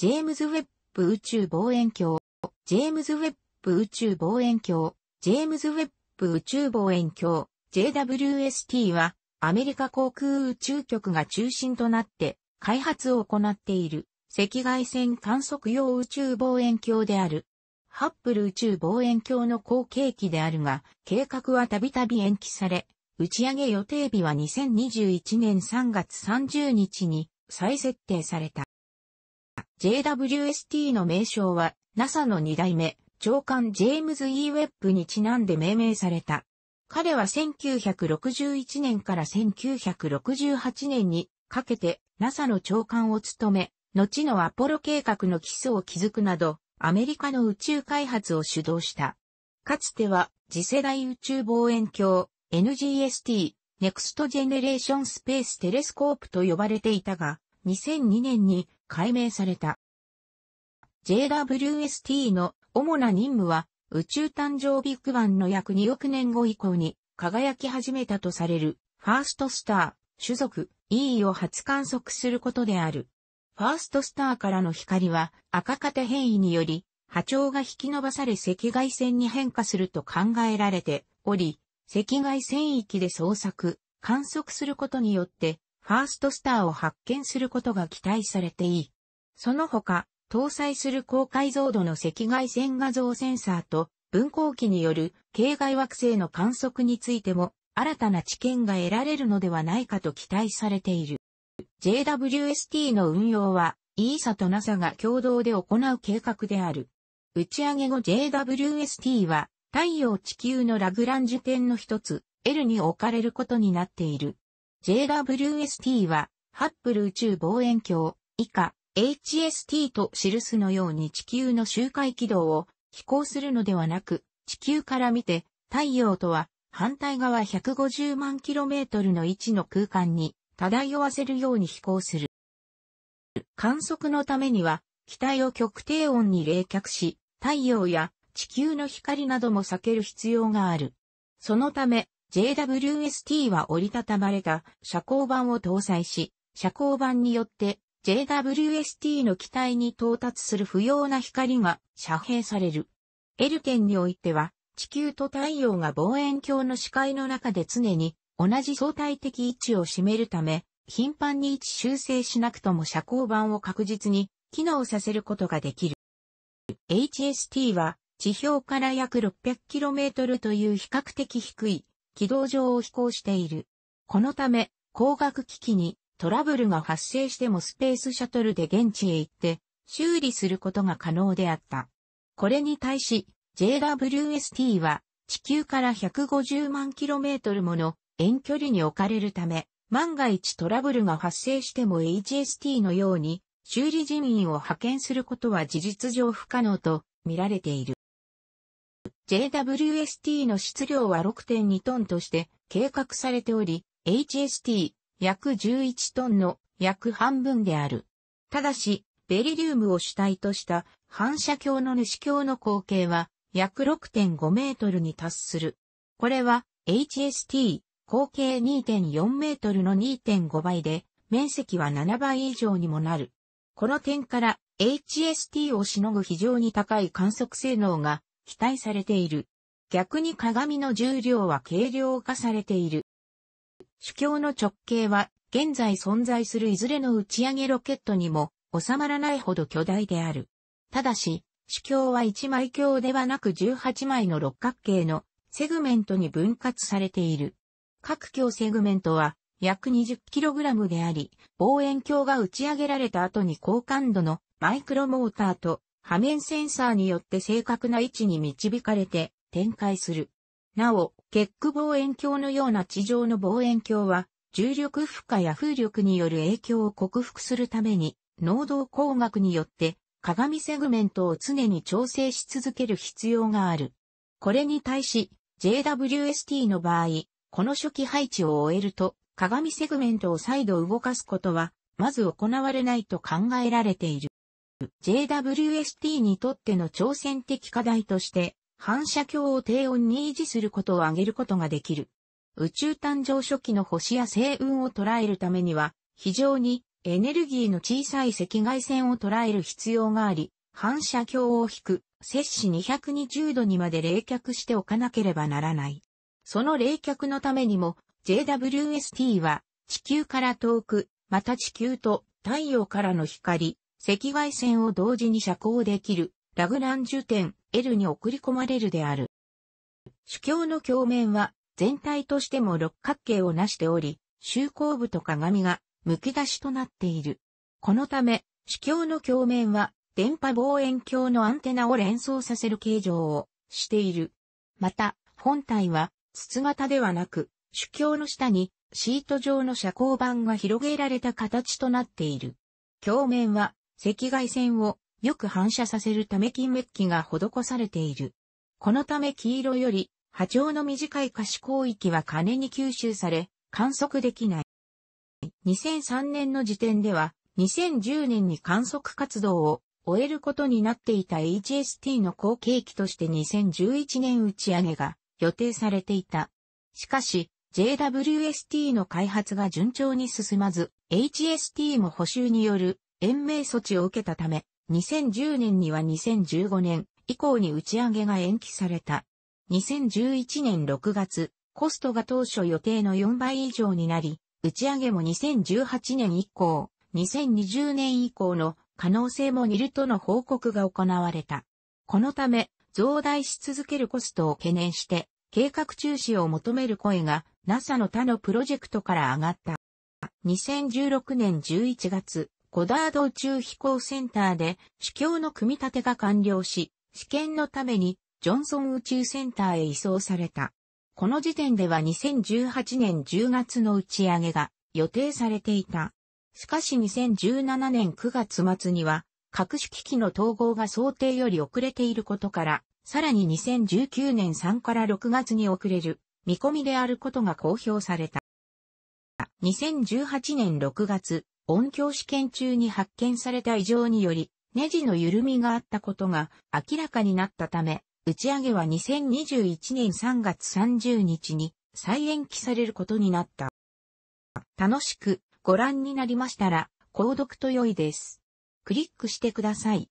ジェームズ・ウェッブ宇宙望遠鏡、ジェームズ・ウェッブ宇宙望遠鏡、ジェームズ・ウェッブ宇宙望遠鏡、JWST は、アメリカ航空宇宙局が中心となって、開発を行っている、赤外線観測用宇宙望遠鏡である。ハッブル宇宙望遠鏡の後継機であるが、計画はたびたび延期され、打ち上げ予定日は2021年3月30日に再設定された。JWST の名称は NASA の2代目、長官ジェームズ・ E・ ウェップにちなんで命名された。彼は1961年から1968年にかけて NASA の長官を務め、後のアポロ計画の基礎を築くなど、アメリカの宇宙開発を主導した。かつては次世代宇宙望遠鏡 NGST ネクストジェネレーションスペーステレスコープと呼ばれていたが、2002年に改名された。JWST の主な任務は宇宙誕生ビッグバンの約2億年後以降に輝き始めたとされるファーストスター、種族 E を初観測することである。ファーストスターからの光は赤型変異により波長が引き伸ばされ赤外線に変化すると考えられており、赤外線域で捜索、観測することによってファーストスターを発見することが期待されていい。その他、搭載する高解像度の赤外線画像センサーと分光器による系外惑星の観測についても新たな知見が得られるのではないかと期待されている。JWST の運用は ESA と NASA が共同で行う計画である。打ち上げ後 JWST は太陽地球のラグランジュ点の一つ L に置かれることになっている。JWST は、ハッブル宇宙望遠鏡、以下、HST と記すのように地球の周回軌道を飛行するのではなく、地球から見て、太陽とは反対側150万キロメートルの位置の空間に漂わせるように飛行する。観測のためには、機体を極低温に冷却し、太陽や地球の光なども避ける必要がある。そのため、JWST は折りたたまれた車光板を搭載し、車光板によって JWST の機体に到達する不要な光が遮蔽される。L 点においては、地球と太陽が望遠鏡の視界の中で常に同じ相対的位置を占めるため、頻繁に位置修正しなくとも遮光板を確実に機能させることができる。HST は地表から約 600km という比較的低い軌道上を飛行している。このため、光学機器にトラブルが発生してもスペースシャトルで現地へ行って修理することが可能であった。これに対し JWST は地球から150万 km もの遠距離に置かれるため万が一トラブルが発生しても HST のように修理人員を派遣することは事実上不可能と見られている。JWST の質量は6.2トンとして計画されており、HST 約11トンの約半分である。ただし、ベリリウムを主体とした反射鏡の主鏡の口径は約6.5メートルに達する。これは HST 口径2.4メートルの2.5倍で面積は7倍以上にもなる。この点から HST をしのぐ非常に高い観測性能が期待されている。逆に鏡の重量は軽量化されている。主教の直径は現在存在するいずれの打ち上げロケットにも収まらないほど巨大である。ただし、主教は1枚鏡ではなく18枚の六角形のセグメントに分割されている。各鏡セグメントは約 20kg であり、望遠鏡が打ち上げられた後に高感度のマイクロモーターと波面センサーによって正確な位置に導かれて展開する。なお、結句望遠鏡のような地上の望遠鏡は、重力負荷や風力による影響を克服するために、能動工学によって鏡セグメントを常に調整し続ける必要がある。これに対し、JWST の場合、この初期配置を終えると、鏡セグメントを再度動かすことは、まず行われないと考えられている。JWST にとっての挑戦的課題として、反射鏡を低温に維持することを挙げることができる。宇宙誕生初期の星や星雲を捉えるためには、非常にエネルギーの小さい赤外線を捉える必要があり、反射鏡を引く、摂氏220度にまで冷却しておかなければならない。その冷却のためにも、JWST は地球から遠く、また地球と太陽からの光、赤外線を同時に遮光できる、ラグランジュ点 L に送り込まれるである。主教の鏡面は、全体としても六角形を成しており、周光部と鏡が剥き出しとなっている。このため、主教の鏡面は、電波望遠鏡のアンテナを連想させる形状をしている。また、本体は、筒型ではなく、主教の下にシート状の遮光板が広げられた形となっている。鏡面は赤外線をよく反射させるため金メッキが施されている。このため黄色より波長の短い可視光域は金に吸収され観測できない。2003年の時点では2010年に観測活動を終えることになっていた HST の後継機として2011年打ち上げが予定されていた。しかし JWST の開発が順調に進まず HST も補修による延命措置を受けたため、2010年には2015年以降に打ち上げが延期された。2011年6月、コストが当初予定の4倍以上になり、打ち上げも2018年以降、2020年以降の可能性も似るとの報告が行われた。このため、増大し続けるコストを懸念して、計画中止を求める声が NASA の他のプロジェクトから上がった。2016年11月、ゴダード宇宙飛行センターで主教の組み立てが完了し、試験のためにジョンソン宇宙センターへ移送された。この時点では2018年10月の打ち上げが予定されていた。しかし2017年9月末には各種機器の統合が想定より遅れていることから、さらに2019年3から6月に遅れる見込みであることが公表された。2018年6月、音響試験中に発見された異常により、ネジの緩みがあったことが明らかになったため、打ち上げは2021年3月30日に再延期されることになった。楽しくご覧になりましたら、購読と良いです。クリックしてください。